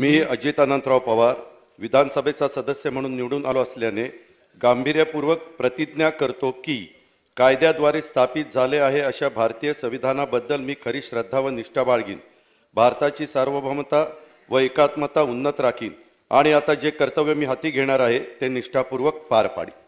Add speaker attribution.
Speaker 1: मी अजित अनंतराव पवार विधानसभेचा सदस्य म्हणून निवडून आलो असल्याने गांभीर्यपूर्वक प्रतिज्ञा करतो की कायद्याद्वारे स्थापित झाले आहे अशा भारतीय संविधानाबद्दल मी खरी श्रद्धा व निष्ठा बाळगीन भारताची सार्वभौमता व एकात्मता उन्नत राखीन आणि आता जे कर्तव्य मी हाती घेणार आहे ते निष्ठापूर्वक पार पाडीन